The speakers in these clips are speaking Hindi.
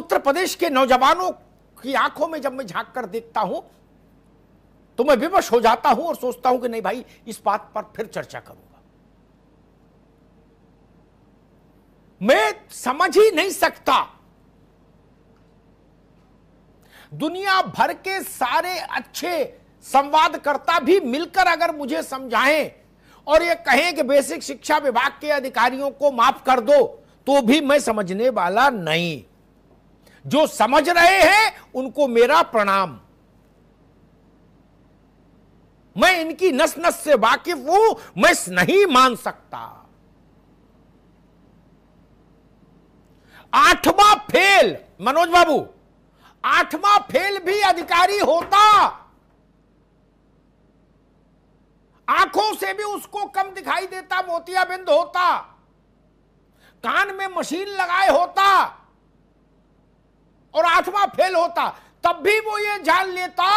उत्तर प्रदेश के नौजवानों की आंखों में जब मैं झांक कर देखता हूं तो मैं विवश हो जाता हूं और सोचता हूं कि नहीं भाई इस बात पर फिर चर्चा करूंगा मैं समझ ही नहीं सकता दुनिया भर के सारे अच्छे संवादकर्ता भी मिलकर अगर मुझे समझाएं और ये कहें कि बेसिक शिक्षा विभाग के अधिकारियों को माफ कर दो तो भी मैं समझने वाला नहीं जो समझ रहे हैं उनको मेरा प्रणाम मैं इनकी नस नस से वाकिफ हूं मैं नहीं मान सकता आठवां फेल मनोज बाबू आठवां फेल भी अधिकारी होता आंखों से भी उसको कम दिखाई देता मोतियाबिंद होता कान में मशीन लगाए होता और आठवां फेल होता तब भी वो ये जान लेता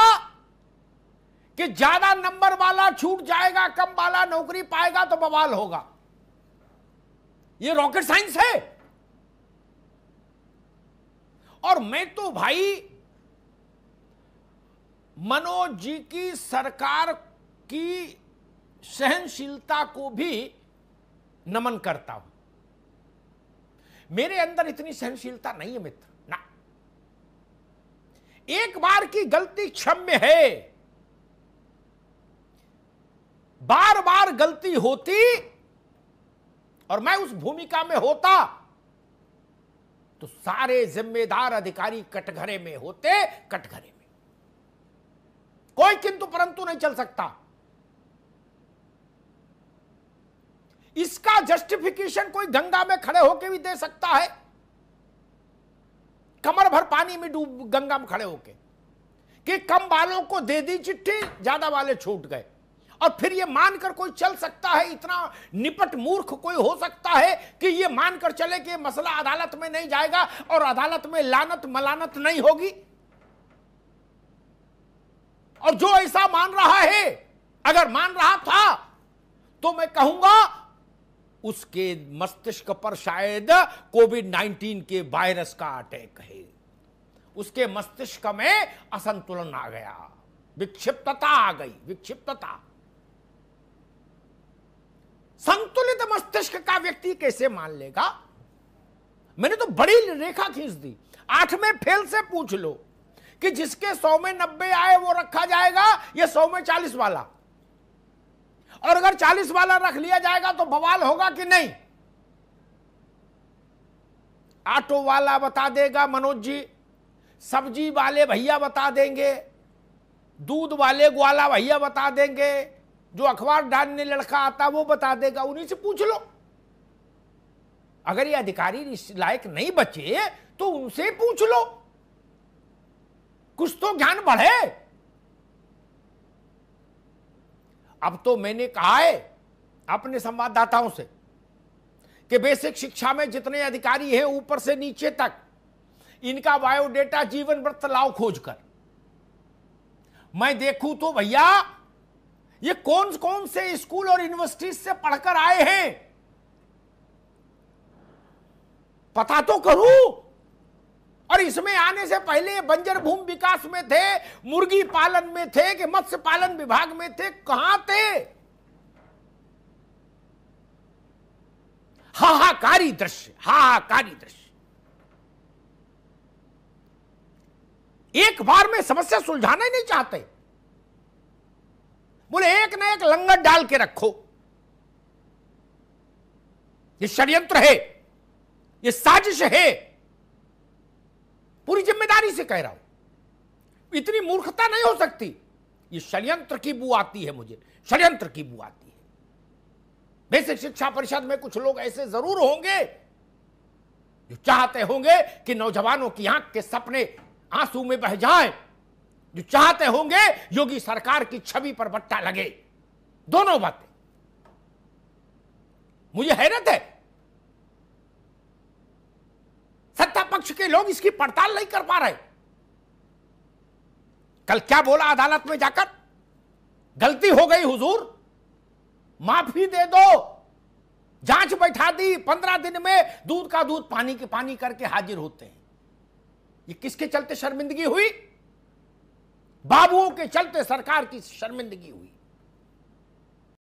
कि ज्यादा नंबर वाला छूट जाएगा कम वाला नौकरी पाएगा तो बवाल होगा ये रॉकेट साइंस है और मैं तो भाई मनोज जी की सरकार की सहनशीलता को भी नमन करता हूं मेरे अंदर इतनी सहनशीलता नहीं है मित्र ना एक बार की गलती क्षम्य है बार बार गलती होती और मैं उस भूमिका में होता तो सारे जिम्मेदार अधिकारी कटघरे में होते कटघरे में कोई किंतु परंतु नहीं चल सकता इसका जस्टिफिकेशन कोई गंगा में खड़े होकर भी दे सकता है कमर भर पानी में डूब गंगा में खड़े होके कि कम वालों को दे दी चिट्ठी ज्यादा वाले छूट गए और फिर ये मानकर कोई चल सकता है इतना निपट मूर्ख कोई हो सकता है कि ये मानकर चले कि मसला अदालत में नहीं जाएगा और अदालत में लानत मलानत नहीं होगी और जो ऐसा मान रहा है अगर मान रहा था तो मैं कहूंगा उसके मस्तिष्क पर शायद कोविड 19 के वायरस का अटैक है उसके मस्तिष्क में असंतुलन आ गया विक्षिप्तता आ गई विक्षिप्तता संतुलित मस्तिष्क का व्यक्ति कैसे मान लेगा मैंने तो बड़ी रेखा खींच दी आठवें फेल से पूछ लो कि जिसके सौ में नब्बे आए वो रखा जाएगा या सौ में चालीस वाला और अगर चालीस वाला रख लिया जाएगा तो बवाल होगा कि नहीं ऑटो वाला बता देगा मनोज जी सब्जी वाले भैया बता देंगे दूध वाले ग्वाला भैया बता देंगे जो अखबार डालने लड़का आता वो बता देगा उन्हीं से पूछ लो अगर ये अधिकारी लायक नहीं बचे तो उनसे पूछ लो कुछ तो ज्ञान बढ़े अब तो मैंने कहा है अपने संवाददाताओं से कि बेसिक शिक्षा में जितने अधिकारी हैं ऊपर से नीचे तक इनका बायोडेटा जीवन व्रत लाओ खोज कर मैं देखूं तो भैया ये कौन कौन से स्कूल और यूनिवर्सिटीज से पढ़कर आए हैं पता तो करूं इसमें आने से पहले बंजर भूमि विकास में थे मुर्गी पालन में थे कि मत्स्य पालन विभाग में थे कहां थे हाहाकारी दृश्य हाहाकारी दृश्य एक बार में समस्या सुलझाना ही नहीं चाहते बोले एक ना एक लंगर डाल के रखो ये षड्यंत्र है ये साजिश है पूरी जिम्मेदारी से कह रहा हूं इतनी मूर्खता नहीं हो सकती ये षड्यंत्र की बू आती है मुझे षड्यंत्र की बू आती है बेसिक शिक्षा परिषद में कुछ लोग ऐसे जरूर होंगे जो चाहते होंगे कि नौजवानों की आंख के सपने आंसू में बह जाए जो चाहते होंगे योगी सरकार की छवि पर बट्टा लगे दोनों बातें मुझे हैरत है विपक्ष के लोग इसकी पड़ताल नहीं कर पा रहे कल क्या बोला अदालत में जाकर गलती हो गई हुजूर माफी दे दो जांच बैठा दी पंद्रह दिन में दूध का दूध पानी के पानी करके हाजिर होते हैं ये किसके चलते शर्मिंदगी हुई बाबुओं के चलते सरकार की शर्मिंदगी हुई